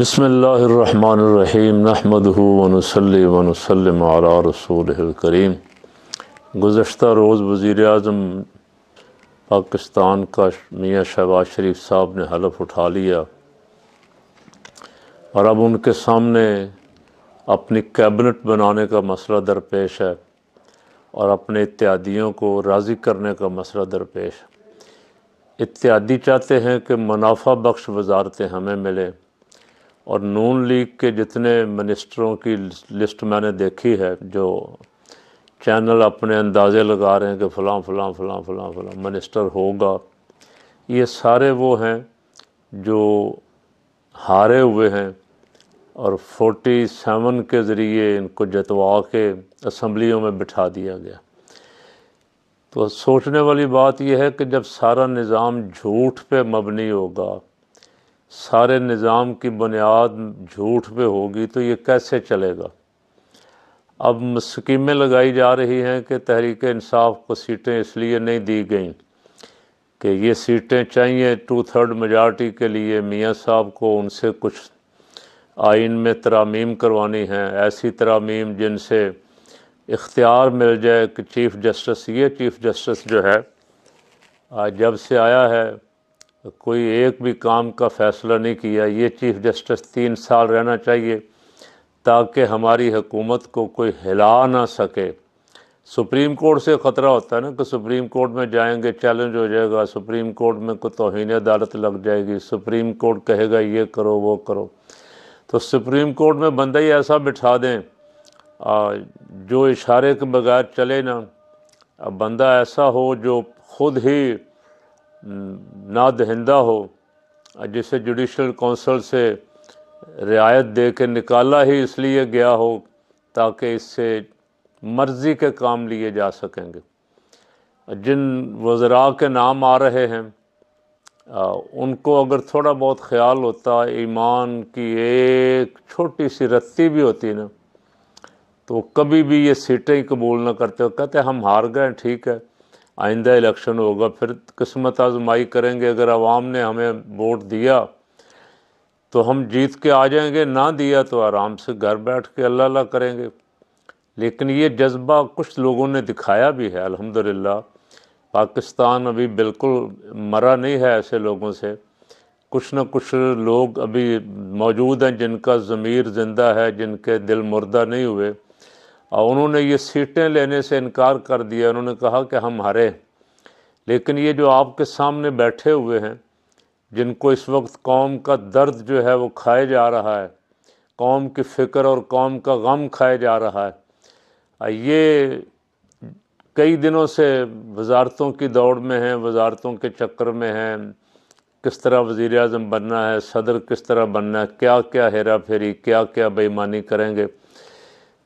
बसमीम नहमदूनसली वनसलम करीम गुज्त रोज़ वज़ी अजम पाकिस्तान का मियाँ शहबाज शरीफ साहब ने हलफ उठा लिया और अब उनके सामने अपनी कैबिनेट बनाने का मसला दरपेश है और अपने इत्यादियों को राज़ी करने का मसला दरपेश इत्यादि चाहते हैं कि मुनाफा बख्श वजारतें हमें मिलें और नून लीग के जितने मिनिस्टरों की लिस्ट मैंने देखी है जो चैनल अपने अंदाज़े लगा रहे हैं कि फ़लाँ फ़लाँ फ़लाँ फ़लाँ फ़लाँ मिनिस्टर होगा ये सारे वो हैं जो हारे हुए हैं और 47 के ज़रिए इनको जतवा के असम्बलियों में बिठा दिया गया तो सोचने वाली बात यह है कि जब सारा निज़ाम झूठ पे मबनी होगा सारे निज़ाम की बुनियाद झूठ पे होगी तो ये कैसे चलेगा अब स्कीमें लगाई जा रही हैं कि तहरीक इंसाफ को सीटें इसलिए नहीं दी गई कि ये सीटें चाहिए टू थर्ड मजार्टी के लिए मियाँ साहब को उनसे कुछ आइन में तरामीम करवानी है ऐसी तरामीम जिनसे इख्तियार मिल जाए कि चीफ़ जस्टिस ये चीफ़ जस्टिस जो है जब से आया है कोई एक भी काम का फ़ैसला नहीं किया ये चीफ़ जस्टिस तीन साल रहना चाहिए ताकि हमारी हुकूमत को कोई हिला ना सके सुप्रीम कोर्ट से ख़तरा होता है ना कि सुप्रीम कोर्ट में जाएंगे चैलेंज हो जाएगा सुप्रीम कोर्ट में कोई तोहन अदालत लग जाएगी सुप्रीम कोर्ट कहेगा ये करो वो करो तो सुप्रीम कोर्ट में बंदा ही ऐसा बिठा दें आ, जो इशारे के बगैर चले ना बंदा ऐसा हो जो खुद ही ना दहिंदा हो जिसे जुडिशल कौंसल से रियायत दे के निकाला ही इसलिए गया हो ताकि इससे मर्ज़ी के काम लिए जा सकेंगे जिन वज़रा के नाम आ रहे हैं आ, उनको अगर थोड़ा बहुत ख्याल होता ईमान की एक छोटी सी रत्ती भी होती ना तो कभी भी ये सीटें ही कबूल ना करते कहते हम हार गए ठीक है आइंदा इलेक्शन होगा फिर किस्मत आजमाई करेंगे अगर आवाम ने हमें वोट दिया तो हम जीत के आ जाएंगे ना दिया तो आराम से घर बैठ के अल्लाह अल्लाह करेंगे लेकिन ये जज्बा कुछ लोगों ने दिखाया भी है अल्हम्दुलिल्लाह पाकिस्तान अभी बिल्कुल मरा नहीं है ऐसे लोगों से कुछ ना कुछ लोग अभी मौजूद हैं जिनका ज़मीर ज़िंदा है जिनके दिल मुर्दा नहीं हुए और उन्होंने ये सीटें लेने से इनकार कर दिया उन्होंने कहा कि हम हरे लेकिन ये जो आपके सामने बैठे हुए हैं जिनको इस वक्त कौम का दर्द जो है वो खाए जा रहा है कौम की फ़िक्र और कौम का गम खाया जा रहा है ये कई दिनों से वजारतों की दौड़ में हैं वजारतों के चक्कर में हैं किस तरह वज़ी अजम बनना है सदर किस तरह बनना है क्या क्या हेरा फेरी क्या क्या बेईमानी करेंगे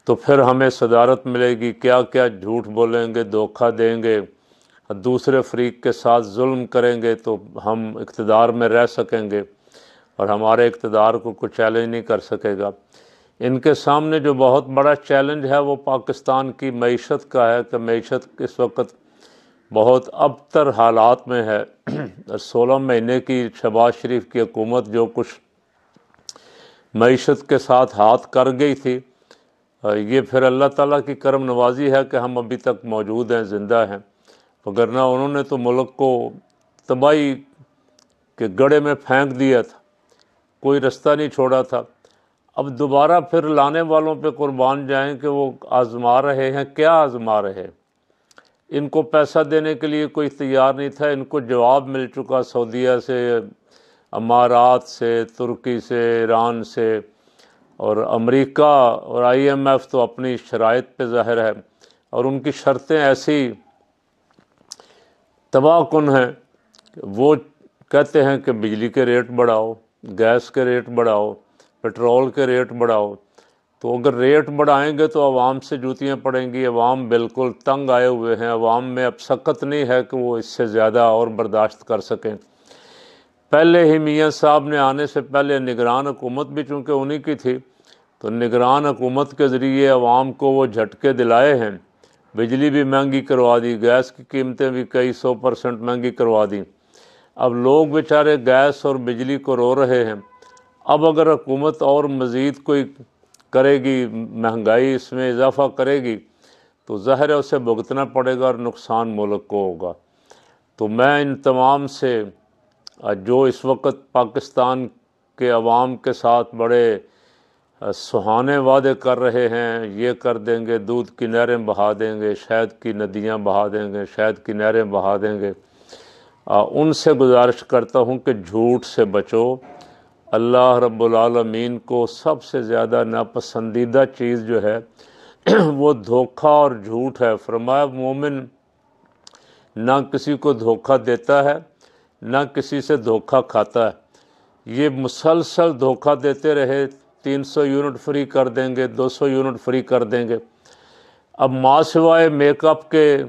तो फिर हमें सदारत मिलेगी क्या क्या झूठ बोलेंगे धोखा देंगे दूसरे फरीक के साथ जुल्म करेंगे तो हम इकतदार में रह सकेंगे और हमारे इकतदार को कुछ चैलेंज नहीं कर सकेगा इनके सामने जो बहुत बड़ा चैलेंज है वो पाकिस्तान की मीशत का है कि मीशत इस वक्त बहुत अबतर हालात में है सोलह महीने की शबाज शरीफ की हुकूमत जो कुछ मीशत के साथ हाथ कर गई थी ये फिर अल्लाह ताला की करम नवाजी है कि हम अभी तक मौजूद हैं ज़िंदा हैं वगरना उन्होंने तो मुल्क को तबाही के गड़े में फेंक दिया था कोई रास्ता नहीं छोड़ा था अब दोबारा फिर लाने वालों पे कुर्बान जाएं कि वो आजमा रहे हैं क्या आजमा रहे हैं इनको पैसा देने के लिए कोई तैयार नहीं था इनको जवाब मिल चुका सऊदीया से अमारात से तुर्की से ईरान से और अमेरिका और आईएमएफ तो अपनी शराइ पे ज़ाहिर है और उनकी शर्तें ऐसी तबाह कन हैं वो कहते हैं कि बिजली के रेट बढ़ाओ गैस के रेट बढ़ाओ पेट्रोल के रेट बढ़ाओ तो अगर रेट बढ़ाएंगे तो आवाम से जूतियाँ पड़ेंगी आवाम बिल्कुल तंग आए हुए हैं आवाम में अब सख्त नहीं है कि वो इससे ज़्यादा और बर्दाश्त कर सकें पहले ही मियाँ साहब ने आने से पहले निगरान हुकूमत भी चूँकि उन्हीं की थी तो निगरान हुकूमत के ज़रिए आवाम को वो झटके दिलाए हैं बिजली भी महंगी करवा दी गैस की कीमतें भी कई सौ परसेंट महंगी करवा दी अब लोग बेचारे गैस और बिजली को रो रहे हैं अब अगर हुकूमत और मज़ीद कोई करेगी महंगाई इसमें इजाफा करेगी तो ज़ाहिर है उसे भुगतना पड़ेगा और नुकसान मुल्क को होगा तो मैं इन तमाम से जो इस वक्त पाकिस्तान के अवाम के साथ बड़े सुहाने वादे कर रहे हैं ये कर देंगे दूध की नहरें बहा देंगे शहद की नदियां बहा देंगे शहद की नहरें बहा देंगे उनसे गुजारिश करता हूँ कि झूठ से बचो अल्लाह रब्बुलमीन को सबसे ज़्यादा नापसंदीदा चीज़ जो है वो धोखा और झूठ है फरमाया मोमिन ना किसी को धोखा देता है ना किसी से धोखा खाता है ये मुसलसल धोखा देते रहे 300 यूनिट फ्री कर देंगे 200 यूनिट फ्री कर देंगे अब माँ सिवाए मेकअप के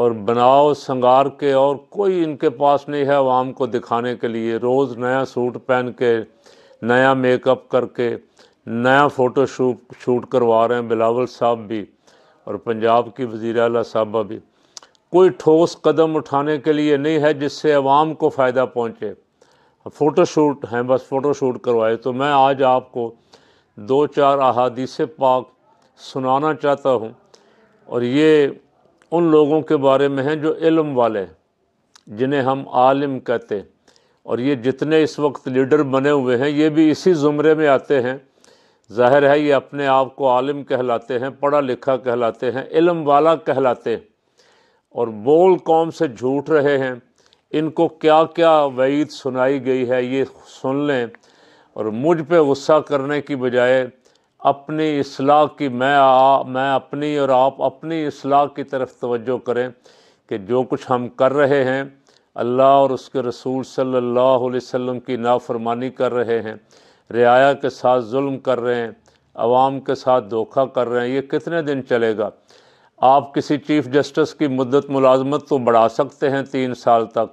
और बनाओ संगार के और कोई इनके पास नहीं है आवाम को दिखाने के लिए रोज़ नया सूट पहन के नया मेकअप करके नया फ़ोटो शूट शूट करवा रहे हैं बिलावल साहब भी और पंजाब की वज़ी अला साहबा भी कोई ठोस कदम उठाने के लिए नहीं है जिससे आवाम को फ़ायदा पहुँचे फ़ोटोशूट हैं बस फ़ोटोशूट करवाए तो मैं आज आपको दो चार अहादीस पाक सुनाना चाहता हूँ और ये उन लोगों के बारे में हैं जो इल्म वाले जिन्हें हम आलिम कहते हैं और ये जितने इस वक्त लीडर बने हुए हैं ये भी इसी ज़ुमरे में आते हैं ज़ाहिर है ये अपने आप को आलिम कहलाते हैं पढ़ा लिखा कहलाते हैं इल्म वाला कहलाते हैं और बोल कौम से झूठ रहे हैं इनको क्या क्या वईद सुनाई गई है ये सुन लें और मुझ पे गुस्सा करने की बजाय अपनी असलाह की मैं आ, मैं अपनी और आप अपनी असलाह की तरफ तवज्जो करें कि जो कुछ हम कर रहे हैं अल्लाह और उसके रसूल सल्लल्लाहु अलैहि वसल्लम की नाफरमानी कर रहे हैं रियाया के साथ जुल्म कर रहे हैं आवाम के साथ धोखा कर रहे हैं ये कितने दिन चलेगा आप किसी चीफ़ जस्टिस की मदत मुलाजमत तो बढ़ा सकते हैं तीन साल तक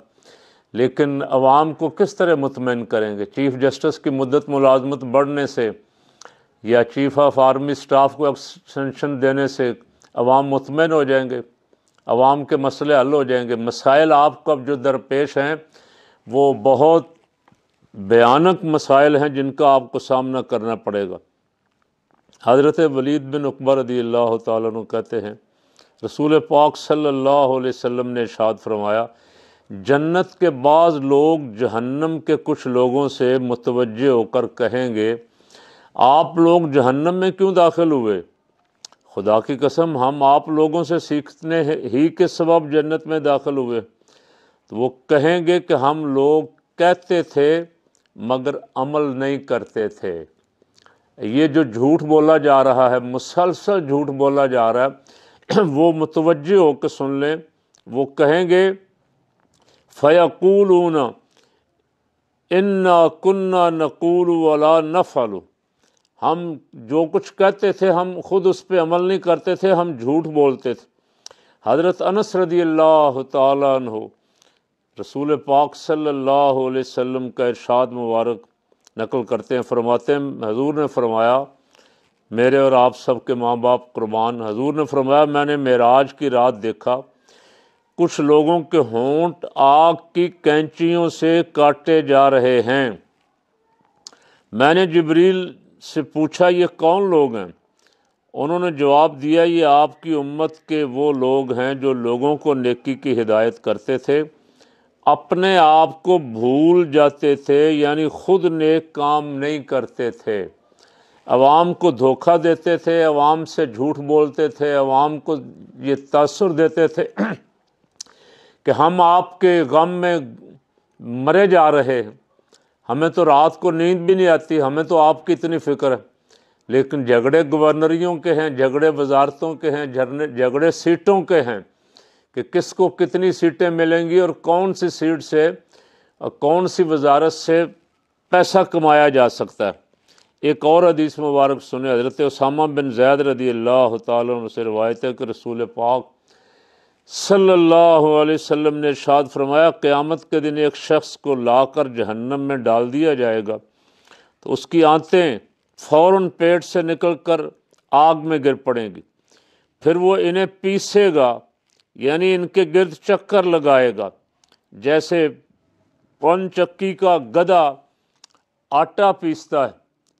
लेकिन आवाम को किस तरह मुतमिन करेंगे चीफ़ जस्टिस की मदत मुलाजमत बढ़ने से या चीफ़ ऑफ आर्मी स्टाफ को एक्सटेंशन देने से अवाम मुतमिन हो जाएंगे अवाम के मसले हल हो जाएंगे मसाइल आपको अब जो दरपेश हैं वो बहुत भयानक मसाइल हैं जिनका आपको सामना करना पड़ेगा हज़रत वलीद बिन अकबर रदी अल्लाह हैं रसूल पाक सल्लल्लाहु अलैहि वसल्लम ने इशाद फरमाया जन्नत के बाद लोग जहन्नम के कुछ लोगों से मुतवजह होकर कहेंगे आप लोग जहन्नम में क्यों दाखिल हुए खुदा की कसम हम आप लोगों से सीखने ही के सबब जन्नत में दाखिल हुए तो वो कहेंगे कि हम लोग कहते थे मगर अमल नहीं करते थे ये जो झूठ बोला जा रहा है मुसलसल झूठ बोला जा रहा है वो मुतवज होकर सुन लें वो कहेंगे फयाकूल फ़यकूलून इन्ना कुन्ना नकूल वाला नफ़ल हम जो कुछ कहते थे हम खुद उस पर अमल नहीं करते थे हम झूठ बोलते थे हज़रत अनस रदी अल्लाह हो रसूल पाक सल्ला का इरशाद मुबारक नकल करते हैं फरमाते हैं हजूर ने फरमाया मेरे और आप सब के माँ बाप कुर्बान हजूर ने फरमाया मैंने मेराज की रात देखा कुछ लोगों के होंठ आग की कैंचियों से काटे जा रहे हैं मैंने जबरील से पूछा ये कौन लोग हैं उन्होंने जवाब दिया ये आपकी उम्मत के वो लोग हैं जो लोगों को नेकी की हिदायत करते थे अपने आप को भूल जाते थे यानी ख़ुद नेक काम नहीं करते थे आवाम को धोखा देते थे अवाम से झूठ बोलते थे अवाम को ये तसर देते थे कि हम आपके गम में मरे जा रहे हैं हमें तो रात को नींद भी नहीं आती हमें तो आपकी इतनी फ़िक्र है लेकिन झगड़े गवर्नरियों के हैं झगड़े वजारतों के हैं झरने झगड़े सीटों के हैं कि किसको कितनी सीटें मिलेंगी और कौन सी सीट से और कौन सी वजारत से पैसा कमाया जा सकता है एक और हदीस मुबारक सुने हज़रत उसामा बिन जैद रदी अल्लाह से रवायत है कि रसूल पाक सल्लल्लाहु अलैहि वसल्लम ने शाद फरमाया क़यामत के दिन एक शख्स को लाकर जहन्नम में डाल दिया जाएगा तो उसकी आंतें फ़ौर पेट से निकल कर आग में गिर पड़ेंगी फिर वो इन्हें पीसेगा यानी इनके गिरद चक्कर लगाएगा जैसे पन चक्की का गधा आटा पीसता है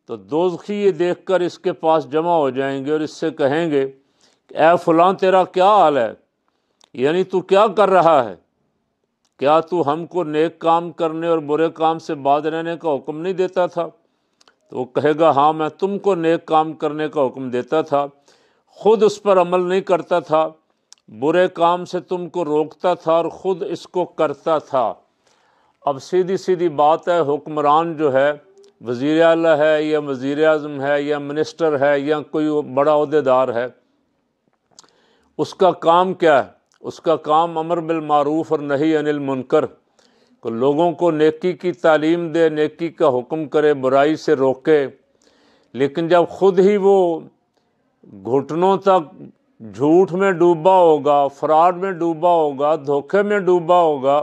तो दोजखी ये देख कर इसके पास जमा हो जाएंगे और इससे कहेंगे ए फलां तेरा क्या हाल है यानी तू क्या कर रहा है क्या तू हमको नेक काम करने और बुरे काम से बाज रहने का हुक्म नहीं देता था तो वो कहेगा हाँ मैं तुमको नेक काम करने का हुक्म देता था ख़ुद उस पर अमल नहीं करता था बुरे काम से तुमको रोकता था और ख़ुद इसको करता था अब सीधी सीधी बात है हुक्मरान जो है वजीर अल है या वज़ी अजम है या मिनिस्टर है या कोई बड़ा अहदेदार है उसका काम क्या है उसका काम अमर बिलमूफ और नहीं अनिल मुनकर को लोगों को नेकी की तालीम दे नेकी का हुक्म करे बुराई से रोके लेकिन जब ख़ुद ही वो घुटनों तक झूठ में डूबा होगा फ्रॉड में डूबा होगा धोखे में डूबा होगा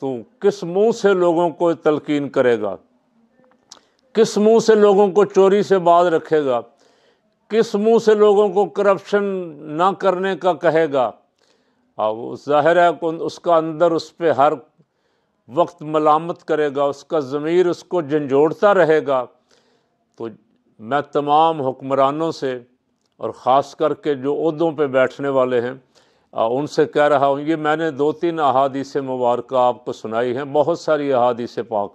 तो किस मुंह से लोगों को तलकीन करेगा किस मुंह से लोगों को चोरी से बाज रखेगा किस मुंह से लोगों को करप्शन ना करने का कहेगा अब ज़ाहिर है उसका अंदर उस पर हर वक्त मलामत करेगा उसका ज़मीर उसको झंझोड़ता रहेगा तो मैं तमाम हुक्मरानों से और ख़ास करके जो उहदों पर बैठने वाले हैं उनसे कह रहा हूँ ये मैंने दो तीन अहादीस मुबारक आपको सुनाई हैं बहुत सारी अहादीस पाक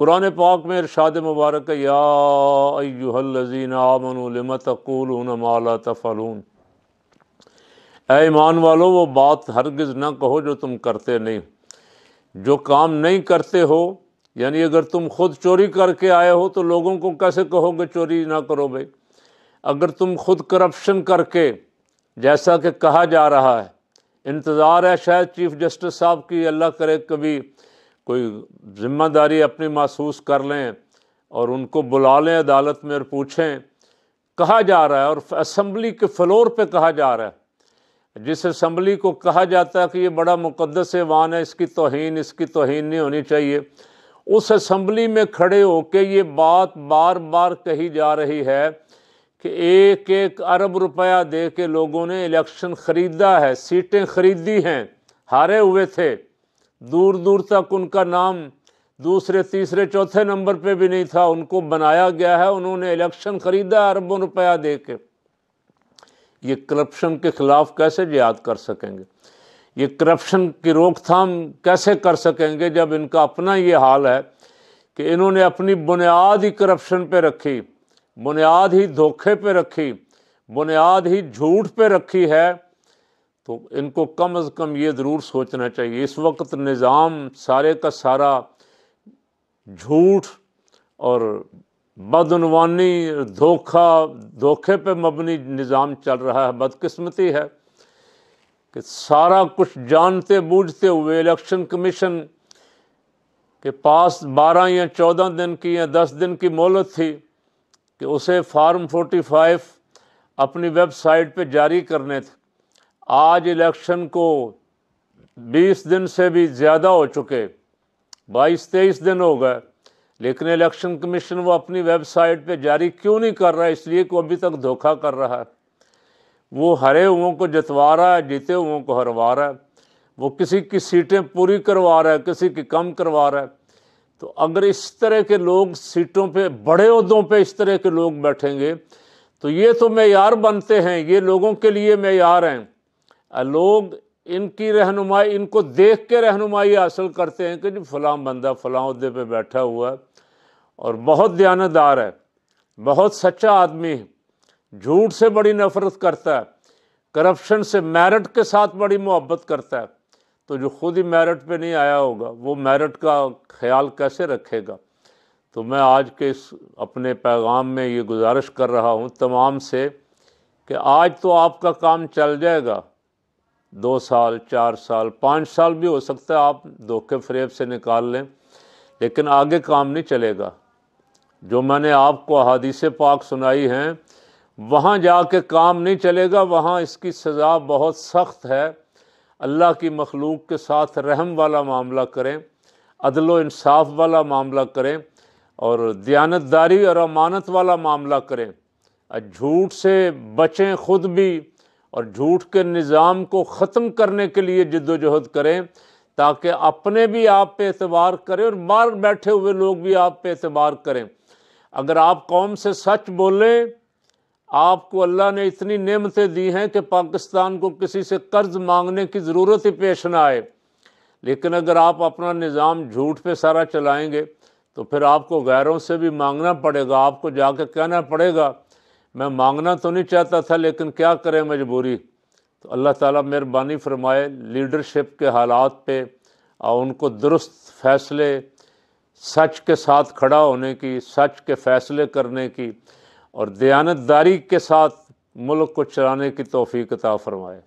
कुरान पाक में इरशाद मुबारक याजीन आमन तकूल माला तफलून ए ईमान वालो वो बात हरगिज़ ना कहो जो तुम करते नहीं जो काम नहीं करते हो यानी अगर तुम खुद चोरी करके आए हो तो लोगों को कैसे कहोगे चोरी ना करो भाई अगर तुम खुद करप्शन करके जैसा कि कहा जा रहा है इंतज़ार है शायद चीफ़ जस्टिस साहब की अल्लाह करे कभी कोई ज़िम्मेदारी अपनी महसूस कर लें और उनको बुला लें अदालत में और पूछें कहा जा रहा है और असम्बली के फ्लोर पे कहा जा रहा है जिस असम्बली को कहा जाता है कि ये बड़ा मुकदस वान है इसकी तोहन इसकी तोहन नहीं होनी चाहिए उस असम्बली में खड़े होकर ये बात बार बार कही जा रही है कि एक एक अरब रुपया दे के लोगों ने इलेक्शन ख़रीदा है सीटें ख़रीदी हैं हारे हुए थे दूर दूर तक उनका नाम दूसरे तीसरे चौथे नंबर पे भी नहीं था उनको बनाया गया है उन्होंने इलेक्शन ख़रीदा अरबों रुपया दे के ये करप्शन के ख़िलाफ़ कैसे जियाद कर सकेंगे ये करप्शन की रोकथाम कैसे कर सकेंगे जब इनका अपना ये हाल है कि इन्होंने अपनी बुनियाद ही करप्शन पे रखी बुनियाद ही धोखे पे रखी बुनियाद ही झूठ पे रखी है तो इनको कम अज़ कम ये ज़रूर सोचना चाहिए इस वक्त निज़ाम सारे का सारा झूठ और बदनवानी धोखा धोखे पे मबनी निज़ाम चल रहा है बदकिस्मती है कि सारा कुछ जानते बूझते हुए इलेक्शन कमीशन के पास बारह या चौदह दिन की या दस दिन की मोहलत थी कि उसे फार्म फोर्टी फाइव अपनी वेबसाइट पे जारी करने थे आज इलेक्शन को 20 दिन से भी ज़्यादा हो चुके 22-23 दिन हो गए लेकिन इलेक्शन कमीशन वो अपनी वेबसाइट पे जारी क्यों नहीं कर रहा है इसलिए कि अभी तक धोखा कर रहा है वो हरे हुओं को जतवा रहा है जीते हुओं को हरवा रहा है वो किसी की सीटें पूरी करवा रहा है किसी की कम करवा रहा है तो अगर इस तरह के लोग सीटों पे बड़े उहदों पे इस तरह के लोग बैठेंगे तो ये तो मैार बनते हैं ये लोगों के लिए मैार हैं लोग इनकी रहनुमाई इनको देख के रहनुमाई हासिल करते हैं कि जी फ़लाँ बंदा फ़लाँ अहदे पे बैठा हुआ है और बहुत दयानतदार है बहुत सच्चा आदमी है झूठ से बड़ी नफ़रत करता है करप्शन से मेरिट के साथ बड़ी मोहब्बत करता है तो जो खुद ही मेरिट पे नहीं आया होगा वो मेरिट का ख्याल कैसे रखेगा तो मैं आज के इस अपने पैगाम में ये गुजारिश कर रहा हूँ तमाम से कि आज तो आपका काम चल जाएगा दो साल चार साल पाँच साल भी हो सकता है आप धोखे फ्रेब से निकाल लें लेकिन आगे काम नहीं चलेगा जो मैंने आपको अहादीस पाक सुनाई हैं वहाँ जा के काम नहीं चलेगा वहाँ इसकी सज़ा बहुत सख्त है अल्लाह की मखलूक के साथ रहम वाला मामला करें अदल इंसाफ वाला मामला करें और दयानतदारी और अमानत वाला मामला करें झूठ से बचें खुद भी और झूठ के निज़ाम को ख़त्म करने के लिए जद्दोजहद करें ताकि अपने भी आप पे एतबार करें और बाहर बैठे हुए लोग भी आप पे एतबार करें अगर आप कौम से सच बोलें आपको अल्लाह ने इतनी नेमतें दी हैं कि पाकिस्तान को किसी से कर्ज मांगने की ज़रूरत ही पेश ना आए लेकिन अगर आप अपना निज़ाम झूठ पे सारा चलाएंगे तो फिर आपको गैरों से भी मांगना पड़ेगा आपको जाके कहना पड़ेगा मैं मांगना तो नहीं चाहता था लेकिन क्या करें मजबूरी तो अल्लाह ताला मेहरबानी फरमाए लीडरशिप के हालात पे और उनको दुरुस्त फैसले सच के साथ खड़ा होने की सच के फैसले करने की और दयानतदारी के साथ मुल्क को चलाने की तोफ़ी कता फरमाए